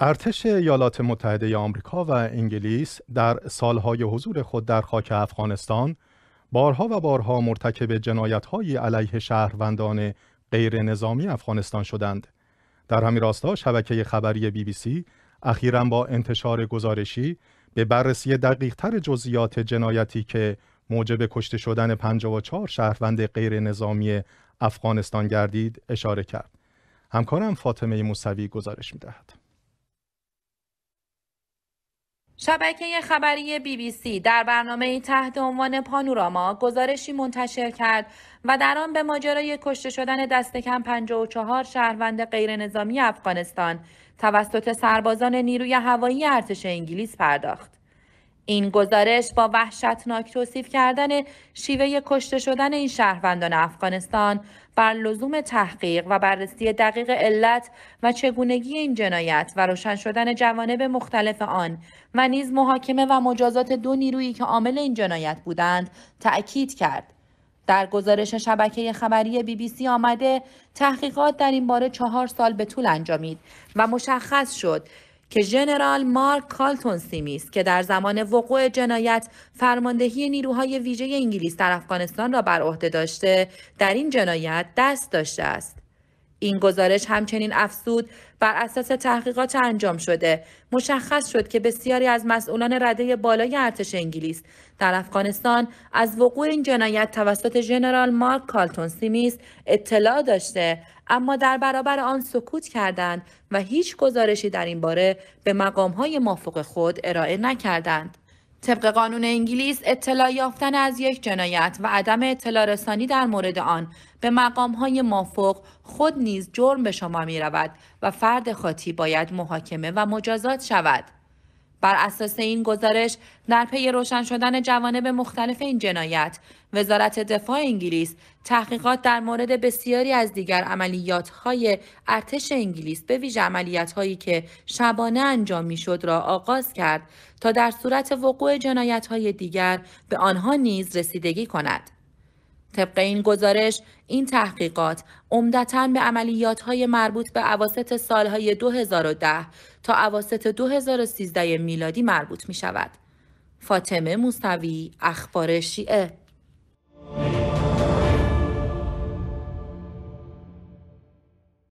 ارتش ایالات متحده آمریکا و انگلیس در سالهای حضور خود در خاک افغانستان بارها و بارها مرتکب جنایتهایی علیه شهروندان غیر نظامی افغانستان شدند. در همین راستا شبکه خبری بی بی سی اخیرا با انتشار گزارشی به بررسی دقیقتر جزئیات جنایتی که موجب کشته شدن 54 شهروند غیر نظامی افغانستان گردید اشاره کرد. همکارم فاطمه موسوی گزارش می‌دهد. شبکه خبری بی بی سی در برنامه تحت عنوان پانوراما گزارشی منتشر کرد و در آن به ماجرای کشته شدن دست کم 54 شهروند غیر نظامی افغانستان توسط سربازان نیروی هوایی ارتش انگلیس پرداخت. این گزارش با وحشتناک توصیف کردن شیوه کشته شدن این شهروندان افغانستان بر لزوم تحقیق و بررسی دقیق علت و چگونگی این جنایت و روشن شدن جوانب مختلف آن و نیز محاکمه و مجازات دو نیرویی که عامل این جنایت بودند تأکید کرد. در گزارش شبکه خبری بی بی سی آمده تحقیقات در این باره چهار سال به طول انجامید و مشخص شد که ژنرال مارک کالتون است که در زمان وقوع جنایت فرماندهی نیروهای ویژه انگلیس در افغانستان را بر عهده داشته در این جنایت دست داشته است این گزارش همچنین افزود بر اساس تحقیقات انجام شده مشخص شد که بسیاری از مسئولان رده بالای ارتش انگلیس در افغانستان از وقوع این جنایت توسط ژنرال مارک کالتون سیمیس اطلاع داشته اما در برابر آن سکوت کردند و هیچ گزارشی در این باره به مقامهای مافوق خود ارائه نکردند طبق قانون انگلیس اطلاع یافتن از یک جنایت و عدم اطلاع رسانی در مورد آن به مقام های مافوق خود نیز جرم به شما می رود و فرد خاطی باید محاکمه و مجازات شود. بر اساس این گزارش در پی روشن شدن جوانب مختلف این جنایت وزارت دفاع انگلیس تحقیقات در مورد بسیاری از دیگر های ارتش انگلیس به ویژه هایی که شبانه انجام میشد را آغاز کرد تا در صورت وقوع های دیگر به آنها نیز رسیدگی کند طبق این گزارش این تحقیقات عمدتا به عملیات‌های مربوط به اواسط سالهای 2010 تا اواسط 2013 میلادی مربوط می شود. فاطمه موسوی اخبار شیعه